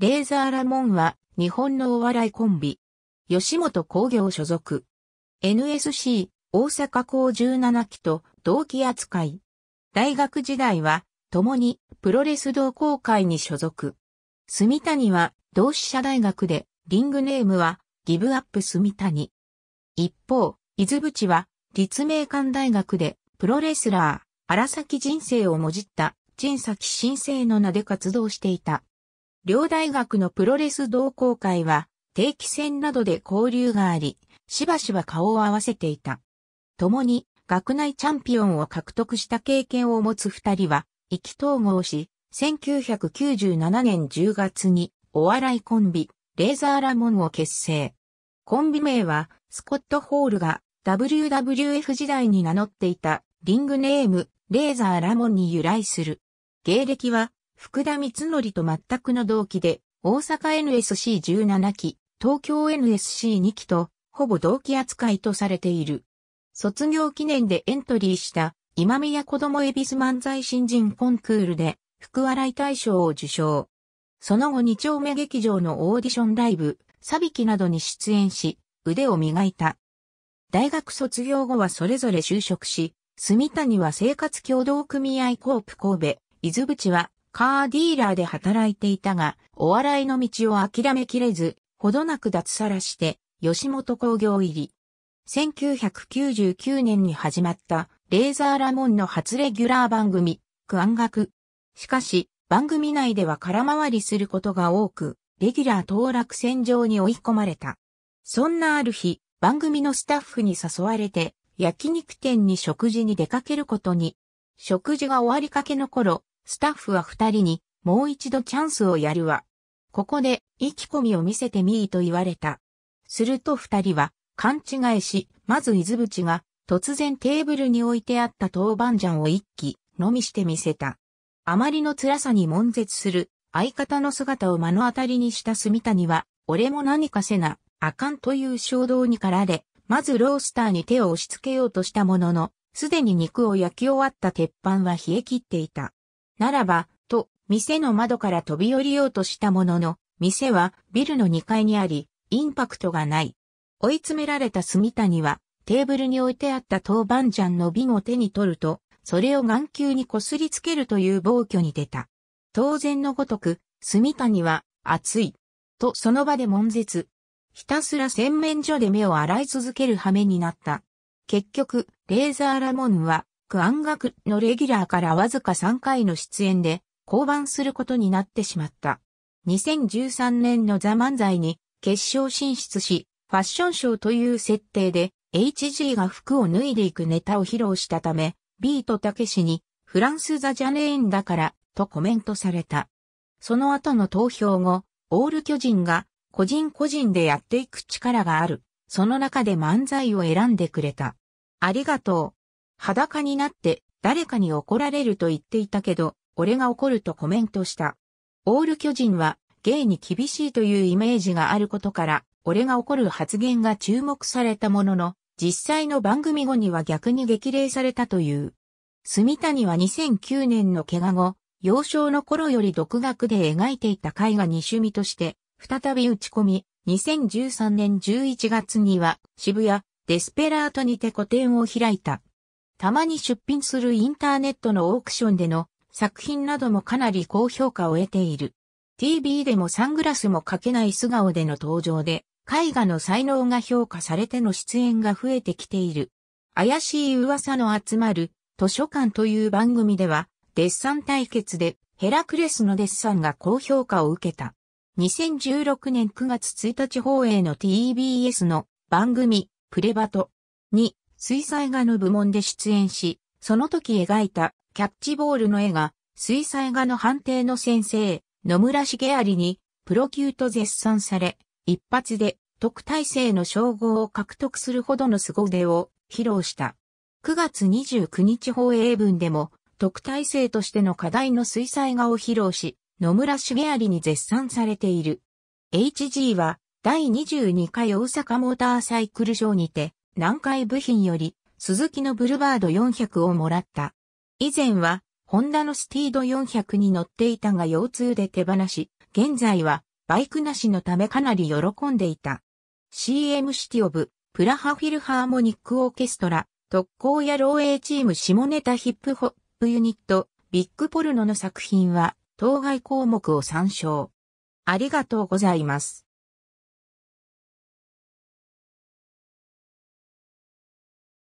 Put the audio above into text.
レーザーラモンは日本のお笑いコンビ。吉本工業所属。NSC 大阪校17期と同期扱い。大学時代は共にプロレス同好会に所属。住谷は同志社大学でリングネームはギブアップ住谷。一方、伊豆淵は立命館大学でプロレスラー、荒崎人生をもじった、人崎新生の名で活動していた。両大学のプロレス同好会は定期戦などで交流があり、しばしば顔を合わせていた。共に学内チャンピオンを獲得した経験を持つ二人は意気統合し、1997年10月にお笑いコンビ、レーザーラモンを結成。コンビ名は、スコット・ホールが WWF 時代に名乗っていたリングネーム、レーザーラモンに由来する。芸歴は福田光則と全くの同期で、大阪 NSC17 期、東京 NSC2 期と、ほぼ同期扱いとされている。卒業記念でエントリーした、今宮子供エビス漫才新人コンクールで、福笑い大賞を受賞。その後二丁目劇場のオーディションライブ、サビキなどに出演し、腕を磨いた。大学卒業後はそれぞれ就職し、住谷は生活協同組合コープ神戸、伊豆淵はカーディーラーで働いていたが、お笑いの道を諦めきれず、ほどなく脱サラして、吉本工業入り。1999年に始まった、レーザーラモンの初レギュラー番組、クアンガク。しかし、番組内では空回りすることが多く、レギュラー当落戦場に追い込まれた。そんなある日、番組のスタッフに誘われて、焼肉店に食事に出かけることに。食事が終わりかけの頃、スタッフは二人に、もう一度チャンスをやるわ。ここで、意気込みを見せてみいと言われた。すると二人は、勘違いし、まず伊豆淵が、突然テーブルに置いてあった豆板醤を一気、飲みしてみせた。あまりの辛さに悶絶する、相方の姿を目の当たりにした住谷は、俺も何かせな、あかんという衝動に駆られ、まずロースターに手を押し付けようとしたものの、すでに肉を焼き終わった鉄板は冷え切っていた。ならば、と、店の窓から飛び降りようとしたものの、店はビルの2階にあり、インパクトがない。追い詰められた杉谷は、テーブルに置いてあった豆板醤の瓶を手に取ると、それを眼球にこすりつけるという暴挙に出た。当然のごとく、杉谷は、熱い。とその場で悶絶。ひたすら洗面所で目を洗い続ける羽目になった。結局、レーザーラモンはクアンガクのレギュラーからわずか3回の出演で降板することになってしまった。2013年のザ・漫才に決勝進出し、ファッションショーという設定で HG が服を脱いでいくネタを披露したため、ビートたけしにフランスザ・ジャネーンだからとコメントされた。その後の投票後、オール巨人が個人個人でやっていく力がある。その中で漫才を選んでくれた。ありがとう。裸になって誰かに怒られると言っていたけど、俺が怒るとコメントした。オール巨人は、ゲイに厳しいというイメージがあることから、俺が怒る発言が注目されたものの、実際の番組後には逆に激励されたという。住谷は2009年の怪我後、幼少の頃より独学で描いていた絵画に趣味として、再び打ち込み、2013年11月には渋谷、デスペラートにて個展を開いた。たまに出品するインターネットのオークションでの作品などもかなり高評価を得ている。TV でもサングラスもかけない素顔での登場で、絵画の才能が評価されての出演が増えてきている。怪しい噂の集まる図書館という番組では、デッサン対決でヘラクレスのデッサンが高評価を受けた。2016年9月1日放映の TBS の番組プレバトに水彩画の部門で出演し、その時描いたキャッチボールの絵が、水彩画の判定の先生、野村茂有に、プロ級と絶賛され、一発で特待生の称号を獲得するほどの凄腕を披露した。9月29日放映文でも、特待生としての課題の水彩画を披露し、野村茂有に絶賛されている。HG は、第22回大阪モーターサイクルショーにて、南海部品より、鈴木のブルバード400をもらった。以前は、ホンダのスティード400に乗っていたが腰痛で手放し、現在は、バイクなしのためかなり喜んでいた。CM シティオブ、プラハフィルハーモニックオーケストラ、特攻や漏洩チーム下ネタヒップホップユニット、ビッグポルノの作品は、当該項目を参照。ありがとうございます。